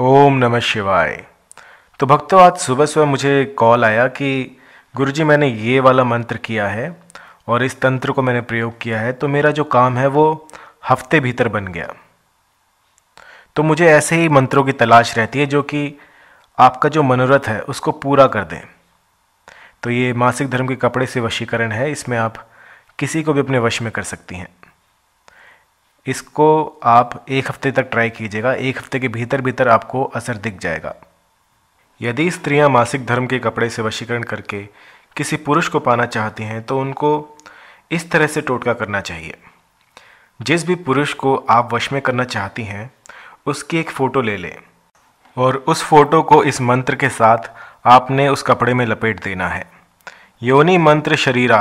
ओम नमः शिवाय तो भक्तों आज सुबह सुबह मुझे कॉल आया कि गुरुजी मैंने ये वाला मंत्र किया है और इस तंत्र को मैंने प्रयोग किया है तो मेरा जो काम है वो हफ्ते भीतर बन गया तो मुझे ऐसे ही मंत्रों की तलाश रहती है जो कि आपका जो मनोरथ है उसको पूरा कर दें तो ये मासिक धर्म के कपड़े से वशीकरण है इसमें आप किसी को भी अपने वश में कर सकती हैं इसको आप एक हफ्ते तक ट्राई कीजिएगा एक हफ्ते के भीतर भीतर आपको असर दिख जाएगा यदि स्त्रियां मासिक धर्म के कपड़े से वशीकरण करके किसी पुरुष को पाना चाहती हैं तो उनको इस तरह से टोटका करना चाहिए जिस भी पुरुष को आप वश में करना चाहती हैं उसकी एक फ़ोटो ले लें और उस फोटो को इस मंत्र के साथ आपने उस कपड़े में लपेट देना है योनि मंत्र शरीरा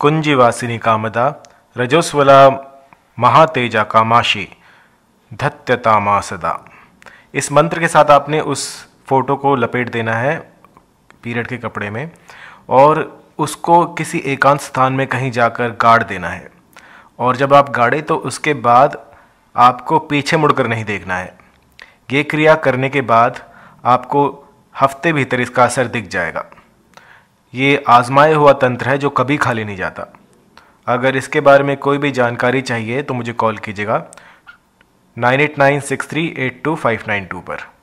कुंजीवासिनी कामदा रजोस्वला धत्यता मासदा इस मंत्र के साथ आपने उस फोटो को लपेट देना है पीरियड के कपड़े में और उसको किसी एकांत स्थान में कहीं जाकर गाड़ देना है और जब आप गाड़े तो उसके बाद आपको पीछे मुड़कर नहीं देखना है ये क्रिया करने के बाद आपको हफ्ते भीतर इसका असर दिख जाएगा ये आजमाए हुआ तंत्र है जो कभी खाली नहीं जाता अगर इसके बारे में कोई भी जानकारी चाहिए तो मुझे कॉल कीजिएगा nine eight nine six three eight two five nine two पर